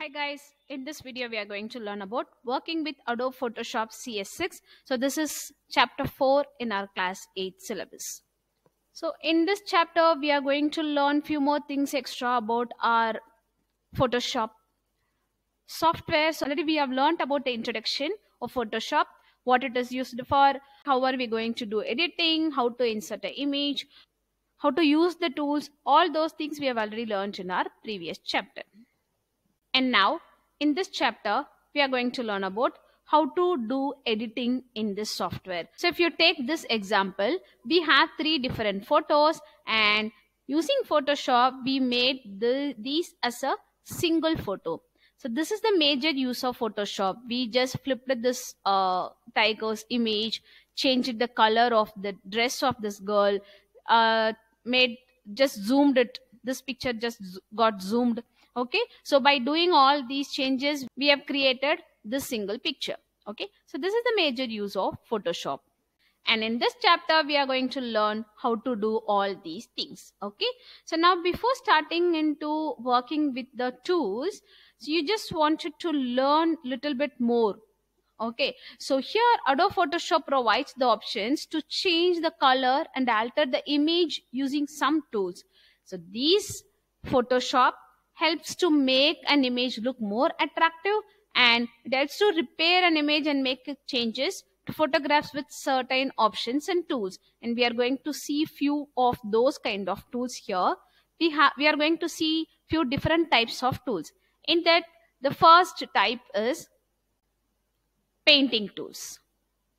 Hi guys, in this video we are going to learn about working with Adobe Photoshop CS6. So this is chapter 4 in our class 8 syllabus. So in this chapter we are going to learn few more things extra about our Photoshop software. So already we have learned about the introduction of Photoshop, what it is used for, how are we going to do editing, how to insert an image, how to use the tools, all those things we have already learned in our previous chapter. And now in this chapter, we are going to learn about how to do editing in this software. So if you take this example, we have three different photos and using Photoshop, we made the, these as a single photo. So this is the major use of Photoshop. We just flipped this uh, tiger's image, changed the color of the dress of this girl, uh, made just zoomed it. This picture just got zoomed Okay. So by doing all these changes, we have created this single picture. Okay. So this is the major use of Photoshop. And in this chapter, we are going to learn how to do all these things. Okay. So now before starting into working with the tools, so you just wanted to learn little bit more okay so here adobe photoshop provides the options to change the color and alter the image using some tools so these photoshop helps to make an image look more attractive and it helps to repair an image and make changes to photographs with certain options and tools and we are going to see few of those kind of tools here we have we are going to see few different types of tools in that the first type is painting tools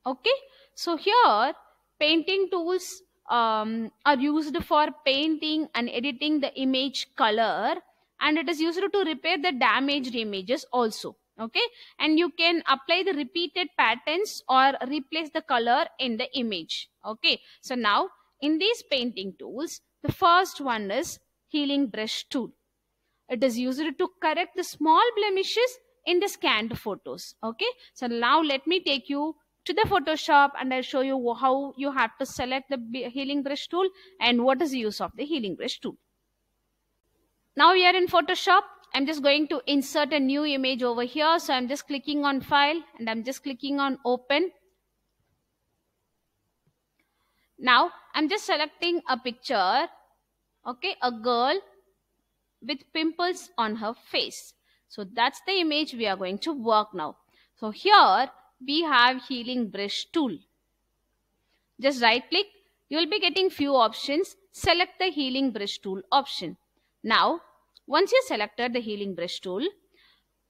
okay so here painting tools um, are used for painting and editing the image color and it is used to repair the damaged images also okay and you can apply the repeated patterns or replace the color in the image okay so now in these painting tools the first one is healing brush tool it is used to correct the small blemishes in the scanned photos okay so now let me take you to the photoshop and i'll show you how you have to select the healing brush tool and what is the use of the healing brush tool now we are in Photoshop. I'm just going to insert a new image over here. So I'm just clicking on file and I'm just clicking on open. Now I'm just selecting a picture, okay, a girl with pimples on her face. So that's the image we are going to work now. So here we have healing brush tool. Just right click. You will be getting few options. Select the healing brush tool option. Now, once you selected the healing brush tool,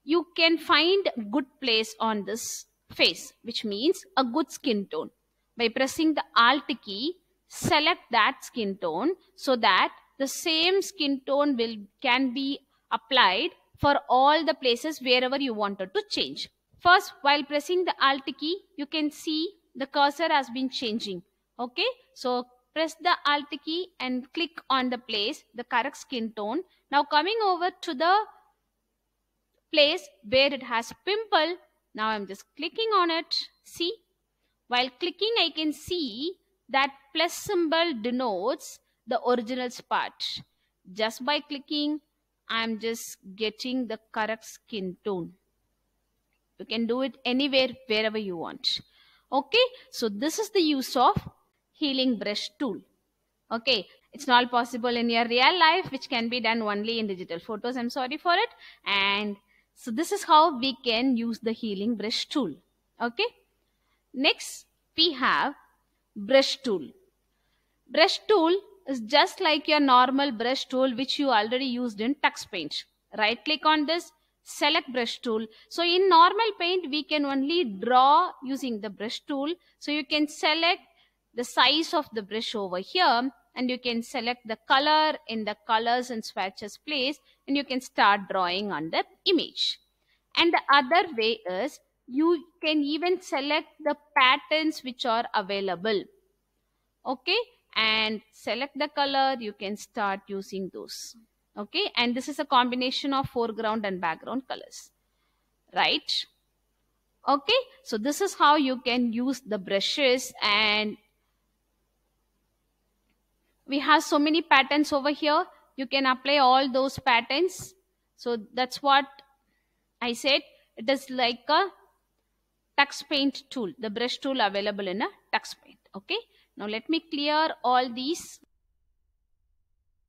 you can find good place on this face, which means a good skin tone. By pressing the Alt key, select that skin tone so that the same skin tone will can be applied for all the places wherever you wanted to change. First, while pressing the Alt key, you can see the cursor has been changing. Okay, so press the alt key and click on the place, the correct skin tone. Now coming over to the place where it has pimple. Now I'm just clicking on it. See, while clicking I can see that plus symbol denotes the original spot. Just by clicking, I'm just getting the correct skin tone. You can do it anywhere, wherever you want. Okay, so this is the use of healing brush tool. Okay, it's not possible in your real life, which can be done only in digital photos. I'm sorry for it. And so this is how we can use the healing brush tool. Okay, next we have brush tool. Brush tool is just like your normal brush tool which you already used in tux paint. Right click on this, select brush tool. So in normal paint we can only draw using the brush tool. So you can select the size of the brush over here and you can select the color in the colors and swatches place and you can start drawing on the image. And the other way is you can even select the patterns which are available. Okay. And select the color. You can start using those. Okay. And this is a combination of foreground and background colors. Right. Okay. So this is how you can use the brushes and we have so many patterns over here. You can apply all those patterns. So that's what I said. It is like a tux paint tool, the brush tool available in a tux paint. Okay. Now let me clear all these.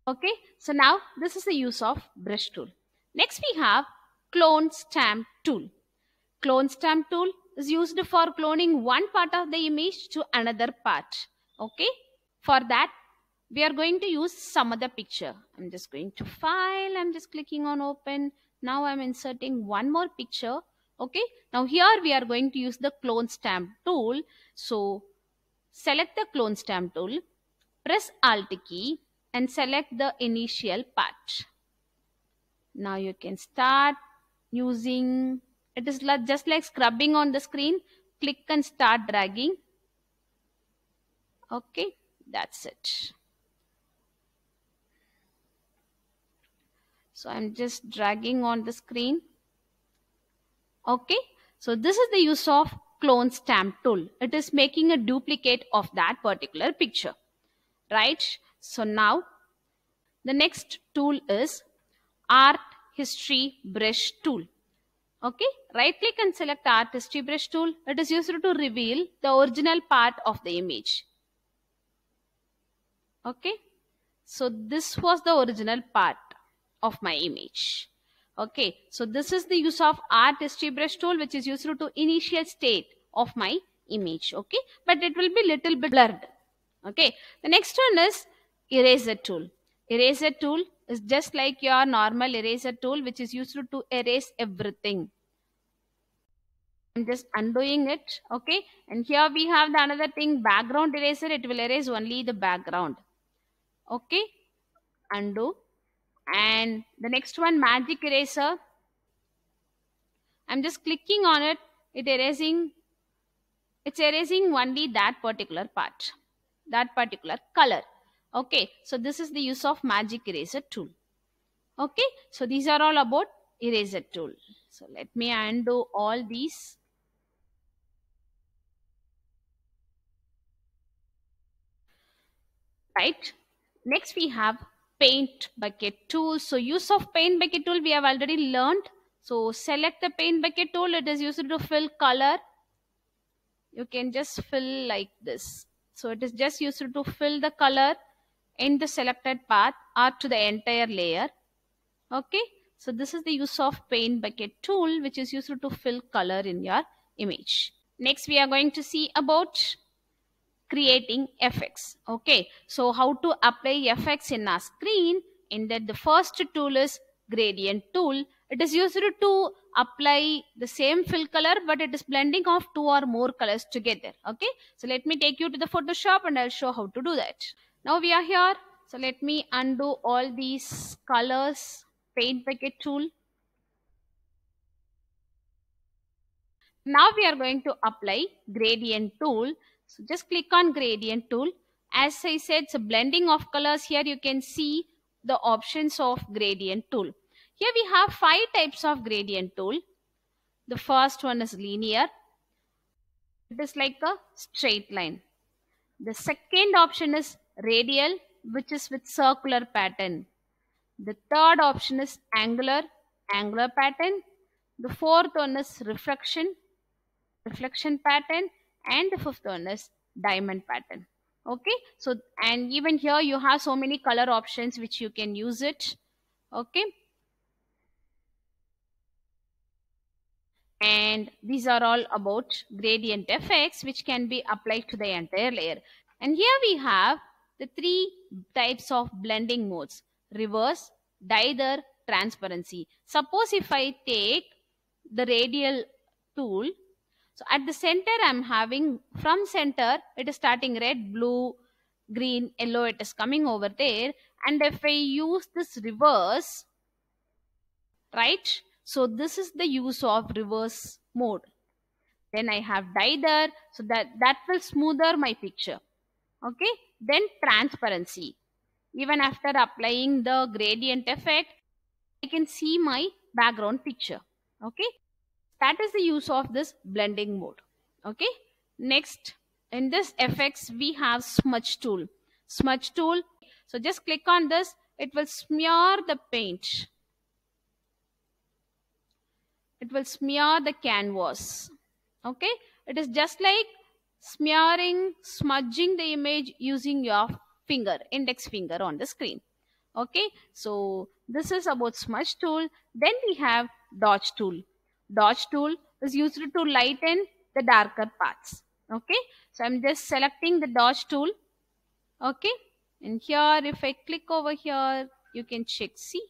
Okay. So now this is the use of brush tool. Next we have clone stamp tool. Clone stamp tool is used for cloning one part of the image to another part. Okay. For that we are going to use some other picture. I'm just going to file. I'm just clicking on open. Now I'm inserting one more picture. Okay. Now here we are going to use the clone stamp tool. So select the clone stamp tool, press Alt key and select the initial part. Now you can start using, it is just like scrubbing on the screen. Click and start dragging. Okay, that's it. So I'm just dragging on the screen. Okay. So this is the use of clone stamp tool. It is making a duplicate of that particular picture. Right. So now the next tool is art history brush tool. Okay. Right click and select art history brush tool. It is used to reveal the original part of the image. Okay. So this was the original part of my image. Okay, so this is the use of history brush tool which is used to initial state of my image. Okay, but it will be little bit blurred. Okay, the next one is eraser tool. Eraser tool is just like your normal eraser tool which is used to erase everything. I'm just undoing it. Okay, and here we have the another thing background eraser. It will erase only the background. Okay, undo and the next one magic eraser i'm just clicking on it it erasing it's erasing only that particular part that particular color okay so this is the use of magic eraser tool okay so these are all about eraser tool so let me undo all these right next we have paint bucket tool. So use of paint bucket tool we have already learned. So select the paint bucket tool. It is used to fill color. You can just fill like this. So it is just used to fill the color in the selected path or to the entire layer. Okay. So this is the use of paint bucket tool which is used to fill color in your image. Next we are going to see about creating effects. Okay, so how to apply effects in our screen? In that the first tool is gradient tool. It is used to apply the same fill color but it is blending of two or more colors together. Okay, so let me take you to the Photoshop and I'll show how to do that. Now we are here. So let me undo all these colors, paint bucket tool. Now we are going to apply gradient tool so just click on gradient tool. As I said, it's a blending of colors. Here you can see the options of gradient tool. Here we have five types of gradient tool. The first one is linear. It is like a straight line. The second option is radial, which is with circular pattern. The third option is angular, angular pattern. The fourth one is reflection, reflection pattern and the fifth one is diamond pattern okay so and even here you have so many color options which you can use it okay and these are all about gradient effects which can be applied to the entire layer and here we have the three types of blending modes reverse dither transparency suppose if i take the radial tool so at the center, I'm having from center, it is starting red, blue, green, yellow, it is coming over there. And if I use this reverse, right? So this is the use of reverse mode. Then I have there, so that, that will smoother my picture. Okay, then transparency. Even after applying the gradient effect, I can see my background picture. Okay, that is the use of this blending mode. Okay. Next, in this FX, we have smudge tool. Smudge tool. So just click on this. It will smear the paint. It will smear the canvas. Okay. It is just like smearing, smudging the image using your finger, index finger on the screen. Okay, so this is about smudge tool. Then we have dodge tool. Dodge tool is used to lighten the darker parts. Okay. So I'm just selecting the dodge tool. Okay. And here if I click over here, you can check. See,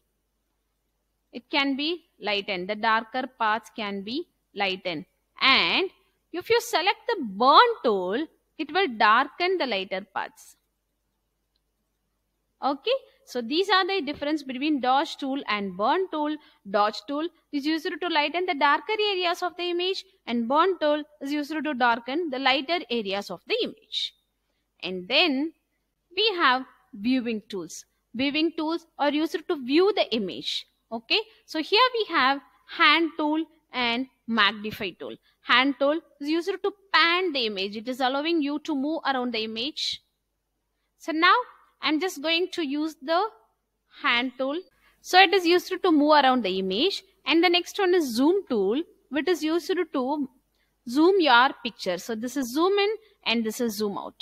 it can be lightened. The darker parts can be lightened. And if you select the burn tool, it will darken the lighter parts. Okay. So these are the difference between dodge tool and burn tool. Dodge tool is used to lighten the darker areas of the image and burn tool is used to darken the lighter areas of the image. And then we have viewing tools. Viewing tools are used to view the image. Okay. So here we have hand tool and magnify tool. Hand tool is used to pan the image. It is allowing you to move around the image. So now I'm just going to use the hand tool. So it is used to, move around the image. And the next one is zoom tool, which is used to, zoom your picture. So this is zoom in and this is zoom out.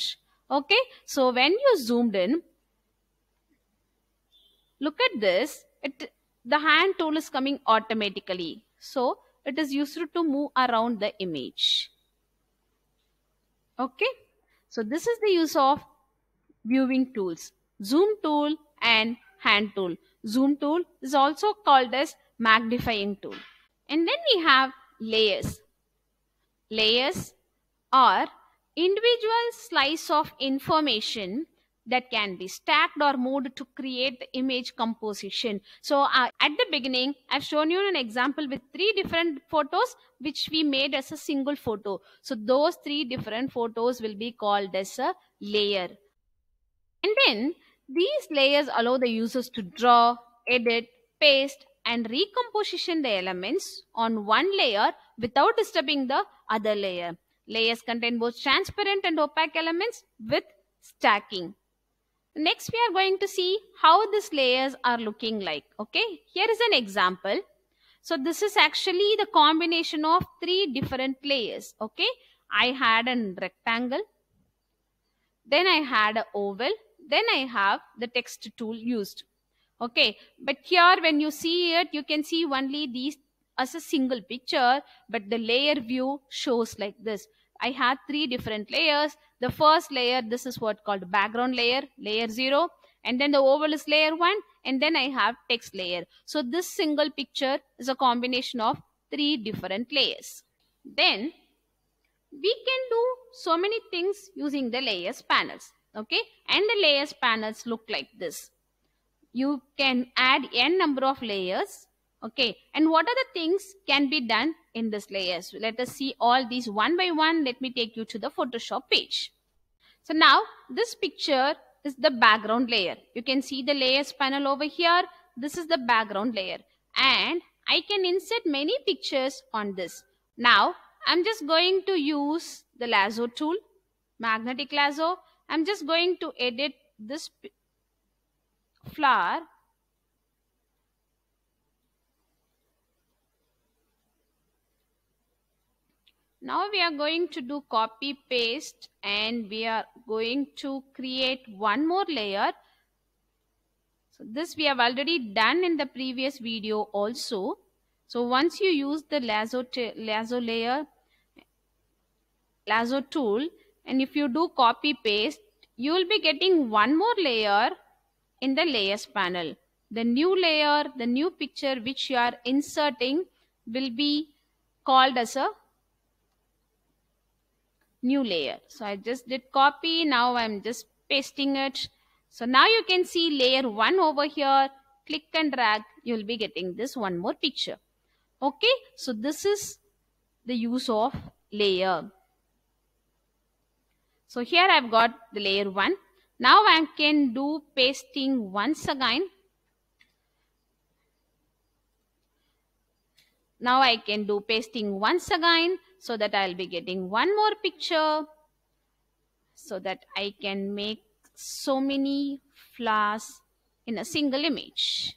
Okay. So when you zoomed in, look at this. It, the hand tool is coming automatically. So it is used to move around the image. Okay. So this is the use of viewing tools, zoom tool and hand tool. Zoom tool is also called as magnifying tool. And then we have layers. Layers are individual slice of information that can be stacked or moved to create the image composition. So uh, at the beginning, I've shown you an example with three different photos, which we made as a single photo. So those three different photos will be called as a layer. And then these layers allow the users to draw, edit, paste and recomposition the elements on one layer without disturbing the other layer. Layers contain both transparent and opaque elements with stacking. Next, we are going to see how these layers are looking like. Okay, here is an example. So this is actually the combination of three different layers. Okay, I had a rectangle. Then I had an oval then I have the text tool used. Okay, but here when you see it, you can see only these as a single picture, but the layer view shows like this. I have three different layers. The first layer, this is what called background layer, layer 0, and then the oval is layer 1, and then I have text layer. So this single picture is a combination of three different layers. Then we can do so many things using the layers panels okay and the layers panels look like this you can add n number of layers okay and what are the things can be done in this layers let us see all these one by one let me take you to the photoshop page so now this picture is the background layer you can see the layers panel over here this is the background layer and i can insert many pictures on this now i'm just going to use the lasso tool magnetic lasso. I'm just going to edit this flower Now we are going to do copy paste and we are going to create one more layer. So this we have already done in the previous video also. So once you use the lasso, lasso layer, lasso tool, and if you do copy paste you will be getting one more layer in the layers panel the new layer the new picture which you are inserting will be called as a new layer so I just did copy now I'm just pasting it so now you can see layer 1 over here click and drag you will be getting this one more picture okay so this is the use of layer so here I've got the layer 1. Now I can do pasting once again. Now I can do pasting once again so that I'll be getting one more picture so that I can make so many flowers in a single image.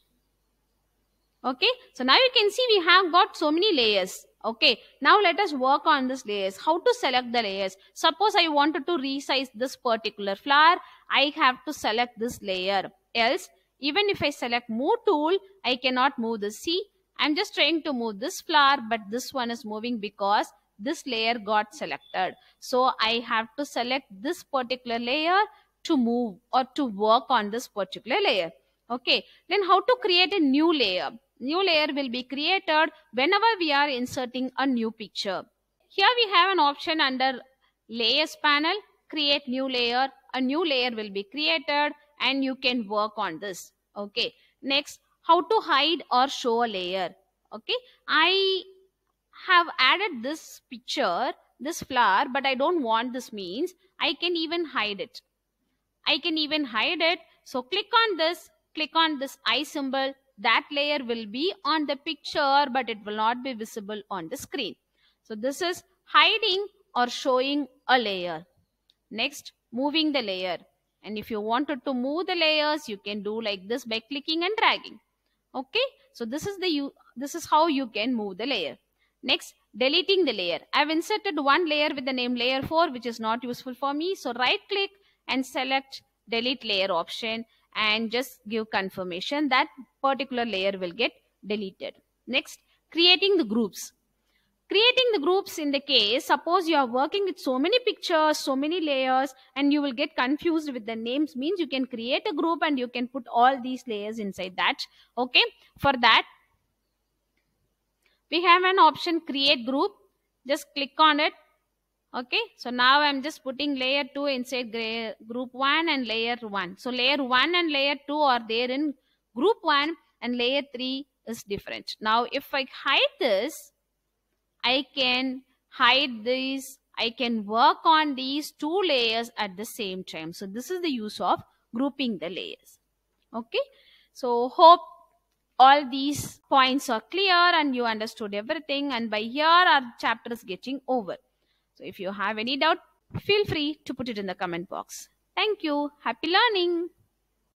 Okay, so now you can see we have got so many layers. Okay, now let us work on this layers. How to select the layers? Suppose I wanted to resize this particular flower. I have to select this layer. Else, even if I select move tool, I cannot move this. See, I'm just trying to move this flower, but this one is moving because this layer got selected. So I have to select this particular layer to move or to work on this particular layer. Okay, then how to create a new layer? new layer will be created whenever we are inserting a new picture. Here we have an option under layers panel, create new layer, a new layer will be created and you can work on this. Okay. Next, how to hide or show a layer. Okay. I have added this picture, this flower, but I don't want this means I can even hide it. I can even hide it. So click on this, click on this eye symbol, that layer will be on the picture but it will not be visible on the screen. So this is hiding or showing a layer. Next, moving the layer. And if you wanted to move the layers, you can do like this by clicking and dragging. Okay, so this is the you this is how you can move the layer. Next, deleting the layer. I've inserted one layer with the name layer 4 which is not useful for me. So right click and select delete layer option and just give confirmation that particular layer will get deleted. Next, creating the groups. Creating the groups in the case, suppose you are working with so many pictures, so many layers, and you will get confused with the names means you can create a group and you can put all these layers inside that. Okay, for that, we have an option create group. Just click on it okay so now i'm just putting layer 2 inside group 1 and layer 1 so layer 1 and layer 2 are there in group 1 and layer 3 is different now if i hide this i can hide these i can work on these two layers at the same time so this is the use of grouping the layers okay so hope all these points are clear and you understood everything and by here our chapter is getting over so if you have any doubt, feel free to put it in the comment box. Thank you. Happy learning.